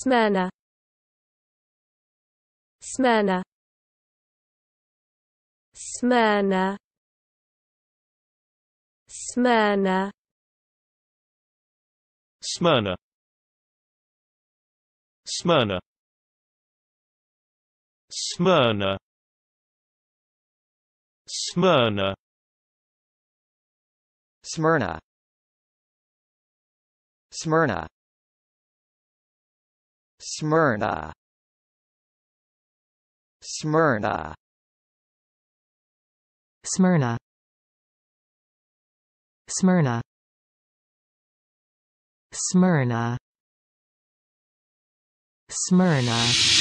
Smyrna Smyrna Smyrna Smyrna Smyrna Smyrna Smyrna Smyrna Smyrna Smyrna Smyrna Smyrna Smyrna Smyrna Smyrna Smyrna